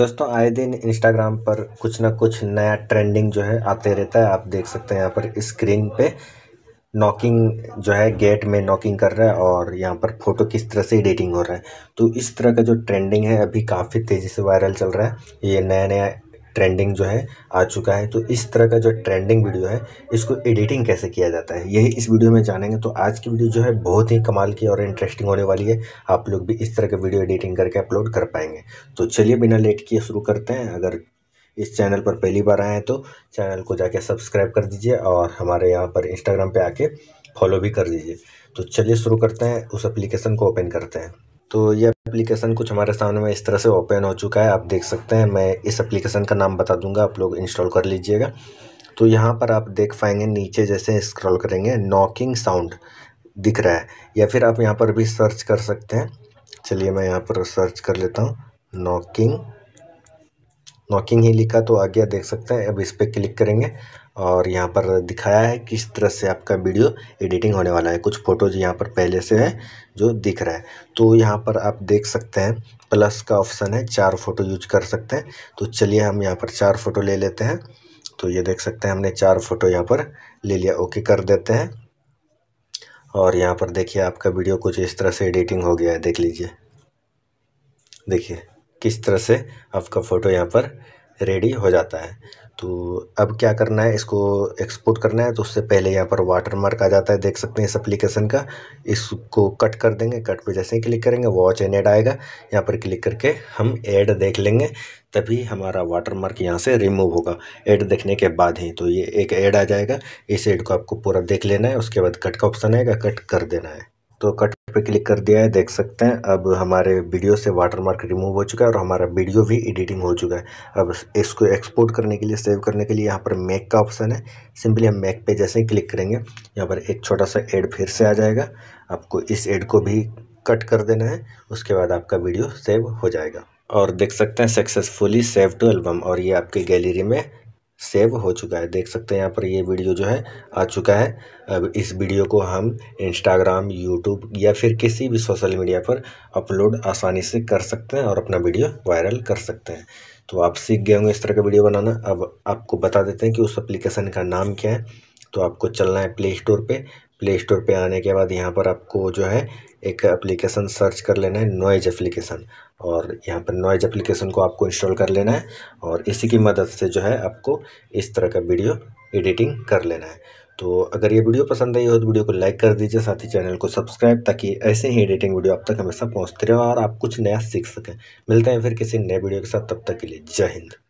दोस्तों आए दिन इंस्टाग्राम पर कुछ ना कुछ नया ट्रेंडिंग जो है आते रहता है आप देख सकते हैं यहाँ पर स्क्रीन पे नॉकिंग जो है गेट में नॉकिंग कर रहा है और यहाँ पर फोटो किस तरह से एडिटिंग हो रहा है तो इस तरह का जो ट्रेंडिंग है अभी काफ़ी तेज़ी से वायरल चल रहा है ये नया नया ट्रेंडिंग जो है आ चुका है तो इस तरह का जो ट्रेंडिंग वीडियो है इसको एडिटिंग कैसे किया जाता है यही इस वीडियो में जानेंगे तो आज की वीडियो जो है बहुत ही कमाल की और इंटरेस्टिंग होने वाली है आप लोग भी इस तरह के वीडियो एडिटिंग करके अपलोड कर पाएंगे तो चलिए बिना लेट किए शुरू करते हैं अगर इस चैनल पर पहली बार आए हैं तो चैनल को जाके सब्सक्राइब कर दीजिए और हमारे यहाँ पर इंस्टाग्राम पर आके फॉलो भी कर दीजिए तो चलिए शुरू करते हैं उस एप्लीकेशन को ओपन करते हैं तो ये एप्लीकेशन कुछ हमारे सामने में इस तरह से ओपन हो चुका है आप देख सकते हैं मैं इस एप्लीकेशन का नाम बता दूंगा आप लोग इंस्टॉल कर लीजिएगा तो यहाँ पर आप देख पाएंगे नीचे जैसे स्क्रॉल करेंगे नॉकिंग साउंड दिख रहा है या फिर आप यहाँ पर भी सर्च कर सकते हैं चलिए मैं यहाँ पर सर्च कर लेता हूँ नॉकिंग नॉकिंग ही लिखा तो आगे देख सकते हैं अब इस पर क्लिक करेंगे और यहाँ पर दिखाया है किस तरह से आपका वीडियो एडिटिंग होने वाला है कुछ फ़ोटोज यहाँ पर पहले से है जो दिख रहा है तो यहाँ पर आप देख सकते हैं प्लस का ऑप्शन है चार फ़ोटो यूज कर सकते हैं तो चलिए हम यहाँ पर चार फ़ोटो ले लेते हैं तो ये देख सकते हैं हमने चार फ़ोटो यहाँ पर ले लिया ओके कर देते हैं और यहाँ पर देखिए आपका वीडियो कुछ इस तरह से एडिटिंग हो गया है देख लीजिए देखिए किस तरह से आपका फ़ोटो यहाँ पर रेडी हो जाता है तो अब क्या करना है इसको एक्सपोर्ट करना है तो उससे पहले यहाँ पर वाटर मार्क आ जाता है देख सकते हैं इस एप्लीकेशन का इसको कट कर देंगे कट पे जैसे ही क्लिक करेंगे वॉच एन एड आएगा यहाँ पर क्लिक करके हम ऐड देख लेंगे तभी हमारा वाटर मार्क यहाँ से रिमूव होगा ऐड देखने के बाद ही तो ये एक ऐड आ जाएगा इस एड को आपको पूरा देख लेना है उसके बाद कट का ऑप्शन आएगा कट कर देना है तो कट पे क्लिक कर दिया है देख सकते हैं अब हमारे वीडियो से वाटरमार्क रिमूव हो चुका है और हमारा वीडियो भी एडिटिंग हो चुका है अब इसको एक्सपोर्ट करने के लिए सेव करने के लिए यहाँ पर मैक का ऑप्शन है सिंपली हम मैक पे जैसे ही क्लिक करेंगे यहाँ पर एक छोटा सा एड फिर से आ जाएगा आपको इस एड को भी कट कर देना है उसके बाद आपका वीडियो सेव हो जाएगा और देख सकते हैं सक्सेसफुली सेव टू एल्बम और ये आपकी गैलरी में सेव हो चुका है देख सकते हैं यहाँ पर ये वीडियो जो है आ चुका है अब इस वीडियो को हम इंस्टाग्राम यूट्यूब या फिर किसी भी सोशल मीडिया पर अपलोड आसानी से कर सकते हैं और अपना वीडियो वायरल कर सकते हैं तो आप सीख गए होंगे इस तरह का वीडियो बनाना अब आपको बता देते हैं कि उस एप्लीकेशन का नाम क्या है तो आपको चलना है प्ले स्टोर पर प्ले स्टोर पर आने के बाद यहाँ पर आपको जो है एक एप्लीकेशन सर्च कर लेना है नॉइज एप्लीकेशन और यहाँ पर नॉइज एप्लीकेशन को आपको इंस्टॉल कर लेना है और इसी की मदद से जो है आपको इस तरह का वीडियो एडिटिंग कर लेना है तो अगर ये वीडियो पसंद आई हो तो वीडियो को लाइक कर दीजिए साथ ही चैनल को सब्सक्राइब ताकि ऐसे ही एडिटिंग वीडियो आप तक हमेशा पहुँचते रहे और आप कुछ नया सीख सकें मिलते हैं फिर किसी नए वीडियो के साथ तब तक के लिए जय हिंद